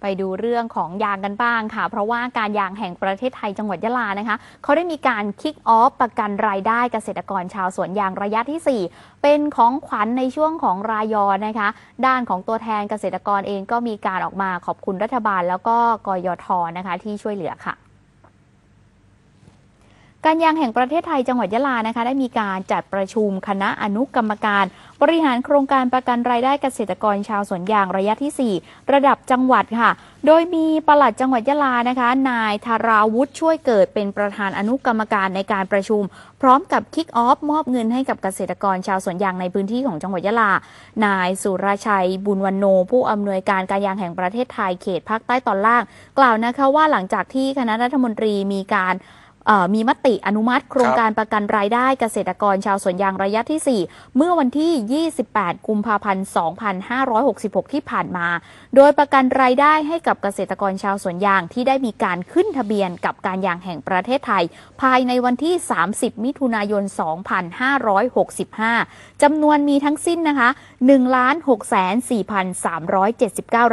ไปดูเรื่องของยางกันบ้างค่ะ เพราะว่าการยางแห่งประเทศไทยจังหวัดยะลานะคะ เขาได้มีการคิกออฟประกันรายได้เกษตรกรชาวสวนยางระยะที่ 4 เป็นของขวัญในช่วงของรายอนะคะ ด้านของตัวแทนเกษตรกรเองก็มีการออกมาขอบคุณรัฐบาลแล้วก็กยทนะคะ ที่ช่วยเหลือค่ะการยางแห่งประเทศไทยจังหวัดยะลา นะคะ ได้มีการจัดประชุมคณะอนุกรรมการ บริหารโครงการประกันรายได้เกษตรกรชาวสวนยางระยะที่4ระดับจังหวัดค่ะ โดยมีปลัดจังหวัดยะลานะคะ นายธาราวุฒิช่วยเกิดเป็นประธานอนุกรรมการในการประชุม พร้อมกับคิกออฟมอบเงินให้กับเกษตรกรชาวสวนยางในพื้นที่ของจังหวัดยะลา นายสุรชัยบุญวันโนผู้อำนวยการการยางแห่งประเทศไทยเขตภาคใต้ตอนล่าง กล่าวนะคะว่าหลังจากที่คณะรัฐมนตรีมีการมีมติอนุมัติโครงการประกันรายได้เกษตรกรชาวสวนยางระยะที่ 4 เมื่อวันที่ 28 กุมภาพันธ์ 2566 ที่ผ่านมา โดยประกันรายได้ให้กับเกษตรกรชาวสวนยางที่ได้มีการขึ้นทะเบียนกับการยางแห่งประเทศไทย ภายในวันที่ 30 มิถุนายน 2565 จำนวนมีทั้งสิ้นนะคะ 1 6 4,379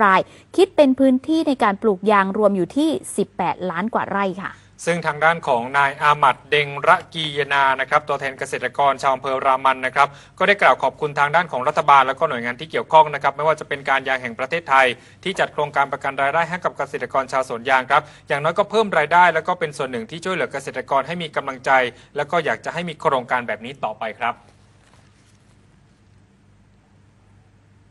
ราย คิดเป็นพื้นที่ในการปลูกยางรวมอยู่ที่ 18 ล้านกว่าไร่ค่ะซึ่งทางด้านของนายอามัดเดงระกียนานะครับ ตัวแทนเกษตรกรชาวอำเภอรามันนะครับ ก็ได้กล่าวขอบคุณทางด้านของรัฐบาลและก็หน่วยงานที่เกี่ยวข้องนะครับ ไม่ว่าจะเป็นการยางแห่งประเทศไทย ที่จัดโครงการประกันรายได้ให้กับเกษตรกรชาวสวนยางครับ อย่างน้อยก็เพิ่มรายได้ แล้วก็เป็นส่วนหนึ่งที่ช่วยเหลือเกษตรกรให้มีกำลังใจ แล้วก็อยากจะให้มีโครงการแบบนี้ต่อไปครับ